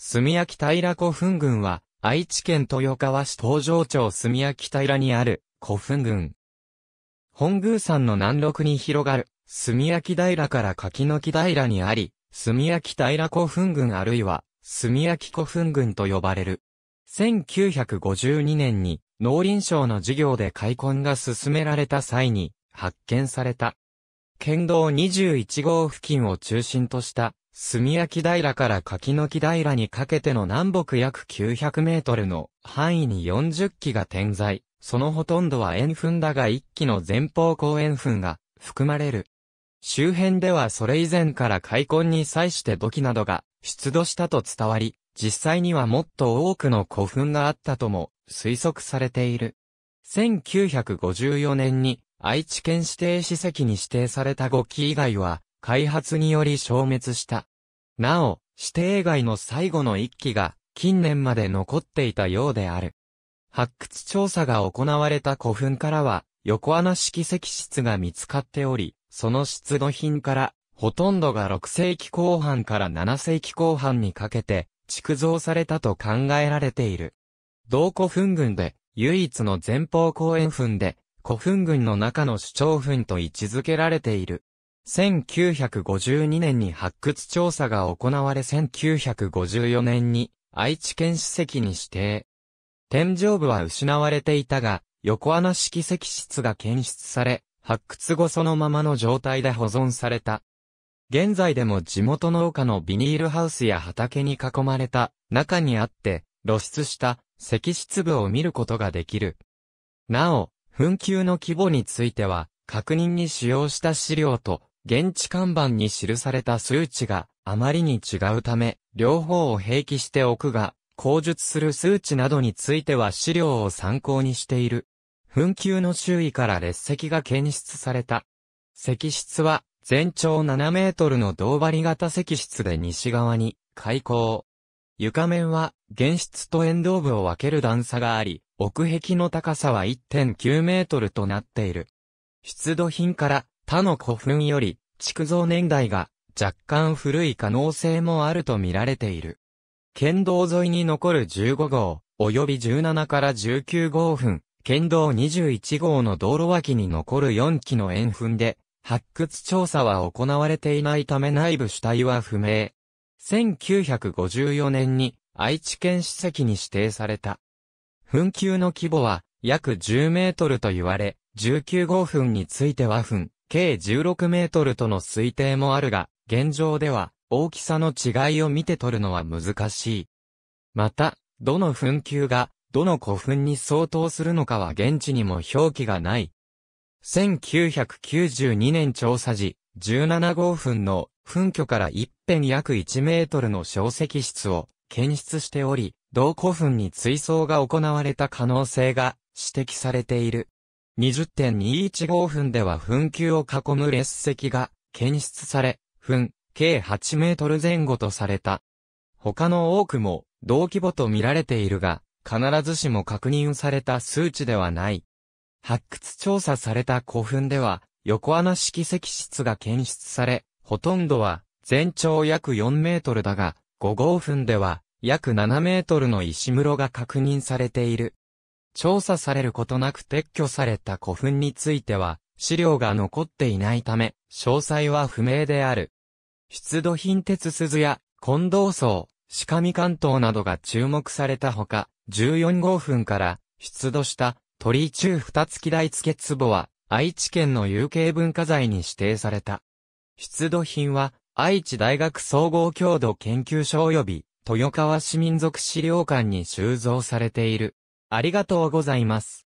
炭焼平古墳群は、愛知県豊川市東条町炭焼平にある古墳群。本宮山の南麓に広がる、炭焼平から柿の木平にあり、炭焼平古墳群あるいは、炭焼古墳群と呼ばれる。1952年に、農林省の事業で開墾が進められた際に、発見された。県道21号付近を中心とした炭焼平から柿の木平にかけての南北約900メートルの範囲に40基が点在。そのほとんどは円墳だが1基の前方後円墳が含まれる。周辺ではそれ以前から開墾に際して土器などが出土したと伝わり、実際にはもっと多くの古墳があったとも推測されている。1954年に愛知県指定史跡に指定された5基以外は開発により消滅した。なお、指定外の最後の一機が近年まで残っていたようである。発掘調査が行われた古墳からは横穴式石室が見つかっており、その出土品からほとんどが6世紀後半から7世紀後半にかけて築造されたと考えられている。同古墳群で唯一の前方後円墳で古墳群の中の主張墳と位置づけられている。1952年に発掘調査が行われ1954年に愛知県史跡に指定。天井部は失われていたが、横穴式石室が検出され、発掘後そのままの状態で保存された。現在でも地元農家のビニールハウスや畑に囲まれた中にあって、露出した石室部を見ることができる。なお、紛糾の規模については、確認に使用した資料と現地看板に記された数値があまりに違うため、両方を併記しておくが、口述する数値などについては資料を参考にしている。墳糾の周囲から列石が検出された。石室は全長7メートルの銅張り型石室で西側に開口。床面は原室と沿道部を分ける段差があり、奥壁の高さは1.9メートルとなっている。出土品から他の古墳より築造年代が若干古い可能性もあると見られている。県道沿いに残る15号、及び17から19号分、県道21号の道路脇に残る4基の円墳で、発掘調査は行われていないため内部主体は不明。1954年に愛知県史跡に指定された。墳丘の規模は約10メートルと言われ、19号墳については墳、計16メートルとの推定もあるが、現状では大きさの違いを見て取るのは難しい。また、どの墳丘が、どの古墳に相当するのかは現地にも表記がない。1992年調査時、17号墳の墳居から一辺約1メートルの小石室を検出しており、同古墳に追走が行われた可能性が指摘されている。20.215分では噴球を囲む列石が検出され、噴、計8メートル前後とされた。他の多くも同規模と見られているが、必ずしも確認された数値ではない。発掘調査された古墳では、横穴式石室が検出され、ほとんどは全長約4メートルだが、5号墳では約7メートルの石室が確認されている。調査されることなく撤去された古墳については、資料が残っていないため、詳細は不明である。出土品鉄鈴や、近藤層、鹿見関東などが注目されたほか、14号墳から出土した鳥居中二月台付壺は、愛知県の有形文化財に指定された。出土品は、愛知大学総合郷土研究所及び、豊川市民族資料館に収蔵されている。ありがとうございます。